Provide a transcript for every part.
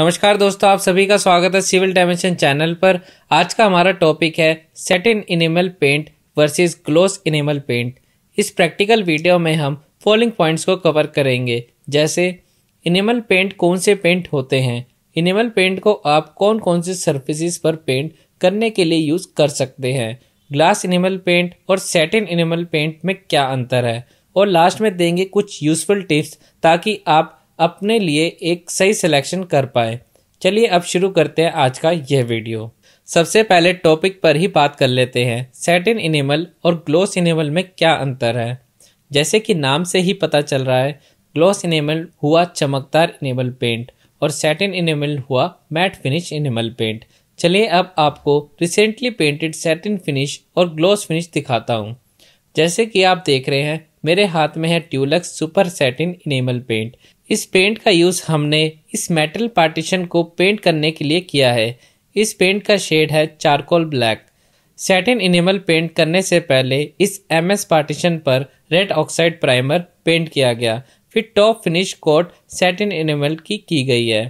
नमस्कार दोस्तों आप सभी का स्वागत है सिविल डायमेंशन चैनल पर आज का हमारा टॉपिक है satin enamel paint versus gloss enamel paint इस प्रैक्टिकल वीडियो में हम फॉलोइंग पॉइंट्स को कवर करेंगे जैसे इनेमल पेंट कौन से पेंट होते हैं इनेमल पेंट को आप कौन कौन से सर्फिस पर पेंट करने के लिए यूज़ कर सकते हैं ग्लास इनेमल पेंट और सेटिन इनेमल पेंट में क्या अंतर है और लास्ट में देंगे कुछ यूज़फुल टिप्स ताकि आप अपने लिए एक सही सिलेक्शन कर पाए चलिए अब शुरू करते हैं आज का यह वीडियो सबसे पहले टॉपिक पर ही बात कर लेते हैं सेटिन इनेमल और ग्लोस इनेमल में क्या अंतर है जैसे कि नाम से ही पता चल रहा है ग्लोस इनेमल हुआ चमकदार इनेमल पेंट और सेटिन इनेमल हुआ मैट फिनिश इनेमल पेंट चलिए अब आपको रिसेंटली पेंटेड सेटिन फिनिश और ग्लोस फिनिश दिखाता हूँ जैसे कि आप देख रहे हैं मेरे हाथ में है Tulux super satin enamel paint इस पेंट का यूज़ हमने इस मेटल पार्टीशन को पेंट करने के लिए किया है इस पेंट का शेड है charcoal black satin enamel paint करने से पहले इस एम एस पार्टीशन पर रेड ऑक्साइड प्राइमर पेंट किया गया फिर top finish coat satin enamel की की गई है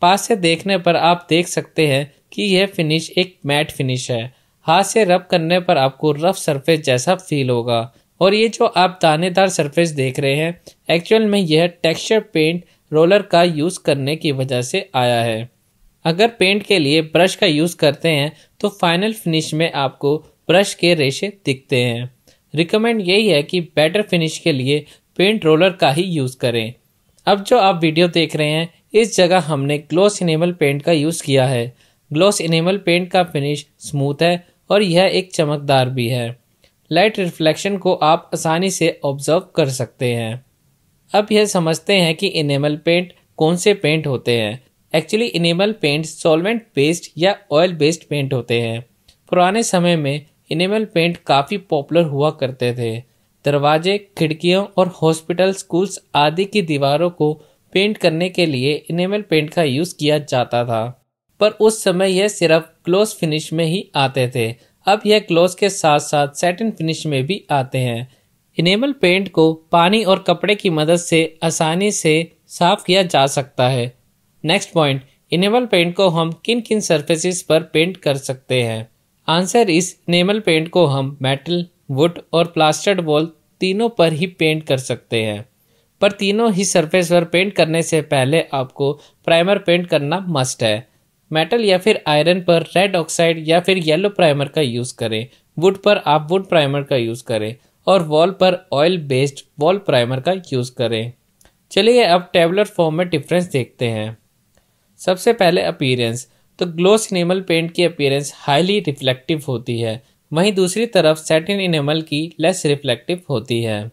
पास से देखने पर आप देख सकते हैं कि यह फिनिश एक मैट फिनिश है हाथ से रब करने पर आपको रफ सरफेस जैसा फील होगा और ये जो आप दानेदार सरफेस देख रहे हैं एक्चुअल में यह टेक्सचर पेंट रोलर का यूज़ करने की वजह से आया है अगर पेंट के लिए ब्रश का यूज़ करते हैं तो फाइनल फिनिश में आपको ब्रश के रेशे दिखते हैं रिकमेंड यही है कि बेटर फिनिश के लिए पेंट रोलर का ही यूज़ करें अब जो आप वीडियो देख रहे हैं इस जगह हमने ग्लोस इनेमल पेंट का यूज़ किया है ग्लोस इनेमल पेंट का फिनिश स्मूथ है और यह एक चमकदार भी है लाइट रिफ्लेक्शन को आप आसानी से ऑब्जर्व कर सकते हैं अब यह समझते हैं कि इनेमल पेंट कौन से पेंट होते हैं actually enamel paint solvent based या ऑयल बेस्ड पेंट होते हैं पुराने समय में इनेमल पेंट काफ़ी पॉपुलर हुआ करते थे दरवाजे खिड़कियों और हॉस्पिटल स्कूल्स आदि की दीवारों को पेंट करने के लिए इनेमल पेंट का यूज़ किया जाता था पर उस समय यह सिर्फ क्लोज फिनिश में ही आते थे अब यह ग्लोस के साथ साथ सेटिन फिनिश में भी आते हैं इनेबल पेंट को पानी और कपड़े की मदद से आसानी से साफ किया जा सकता है नेक्स्ट पॉइंट इनेबल पेंट को हम किन किन सर्फेसिस पर पेंट कर सकते हैं आंसर इस इनेबल पेंट को हम मेटल वुड और प्लास्टर्ड वॉल तीनों पर ही पेंट कर सकते हैं पर तीनों ही सरफेस पर पेंट करने से पहले आपको प्राइमर पेंट करना मस्ट है मेटल या फिर आयरन पर रेड ऑक्साइड या फिर येलो प्राइमर का यूज़ करें वुड पर आप वुड प्राइमर का यूज़ करें और वॉल पर ऑयल बेस्ड वॉल प्राइमर का यूज़ करें चलिए अब टेबलर फॉर्म में डिफरेंस देखते हैं सबसे पहले अपीरेंस तो ग्लोस इनेमल पेंट की अपीयरेंस हाईली रिफ्लेक्टिव होती है वहीं दूसरी तरफ सेटिन इनेमल की लेस रिफ्लेक्टिव होती है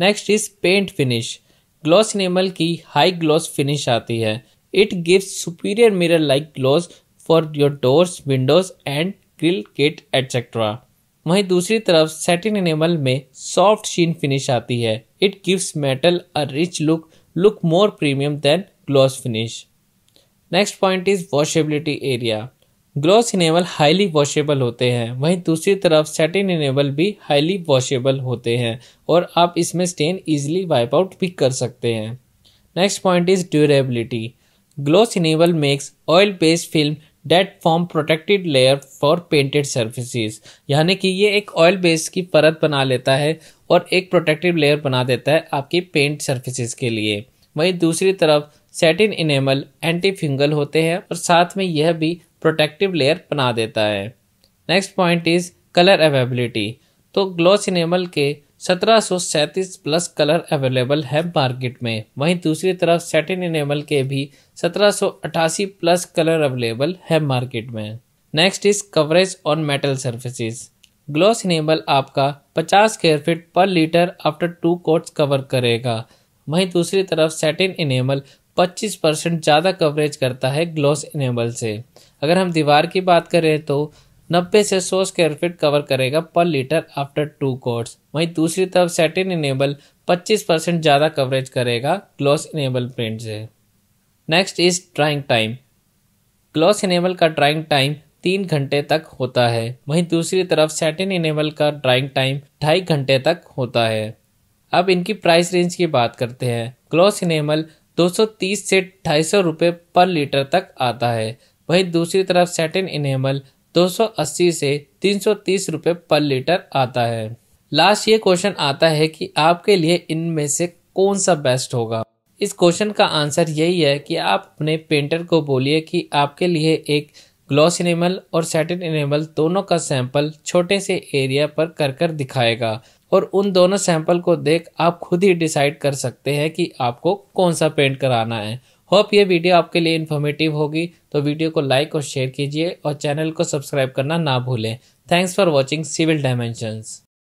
next is paint finish gloss enamel की हाई ग्लॉस फिनिश आती है It gives superior mirror-like gloss for your doors, windows and grill kit etc. वहीं दूसरी तरफ सेटिन एनिमल में सॉफ्ट शीन फिनिश आती है it gives metal a rich look look more premium than gloss finish next point is washability area gloss enamel highly washable होते हैं वहीं दूसरी तरफ सेटिन इनेबल भी हाईली वॉशेबल होते हैं और आप इसमें स्टेन ईजिली वाइप आउट भी कर सकते हैं next point is durability Gloss enamel makes oil-based film that form protected layer for painted surfaces यानी कि ये एक ऑयल बेस की परत बना लेता है और एक प्रोटेक्टिव लेयर बना देता है आपकी पेंट सर्फिसेज के लिए वहीं दूसरी तरफ सेटिन इनेमल एंटी फिंगल होते हैं और साथ में यह भी प्रोटेक्टिव लेयर बना देता है next point is colour availability तो ग्लोस इनेमल के 1737 प्लस कलर अवेलेबल है मार्केट में वहीं दूसरी तरफ सेटिन इनेबल के भी 1788 प्लस कलर अवेलेबल है मार्केट में next is coverage on metal surfaces gloss enamel आपका 50 square feet per litre after two coats cover करेगा वहीं दूसरी तरफ सेटिन इनेबल 25 परसेंट ज़्यादा कवरेज करता है ग्लोस इनेबल से अगर हम दीवार की बात करें तो 90 से 100 स्क्वायर फीट कवर करेगा पर लीटर आफ्टर टू कोर्स वहीं दूसरी तरफ सेटिन इनेबल 25 परसेंट ज़्यादा कवरेज करेगा ग्लॉस इनेबल प्रिंट से next is drying time gloss enamel का ड्राइंग टाइम तीन घंटे तक होता है वहीं दूसरी तरफ सेटिन इनेबल का ड्राइंग टाइम ढाई घंटे तक होता है अब इनकी प्राइस रेंज की बात करते हैं ग्लॉस इनेबल 230 से ढाई सौ पर लीटर तक आता है वहीं दूसरी तरफ सेटिन इनेबल 280 से 330 रुपए पर लीटर आता है लास्ट ये क्वेश्चन आता है कि आपके लिए इनमें से कौन सा बेस्ट होगा इस क्वेश्चन का आंसर यही है कि आप अपने पेंटर को बोलिए कि आपके लिए एक ग्लॉस इनेमल और सैटिन इनेमल दोनों का सैंपल छोटे से एरिया पर कर कर दिखाएगा और उन दोनों सैंपल को देख आप खुद ही डिसाइड कर सकते हैं कि आपको कौन सा पेंट कराना है होप ये वीडियो आपके लिए इन्फॉर्मेटिव होगी तो वीडियो को लाइक और शेयर कीजिए और चैनल को सब्सक्राइब करना ना भूलें thanks for watching civil dimensions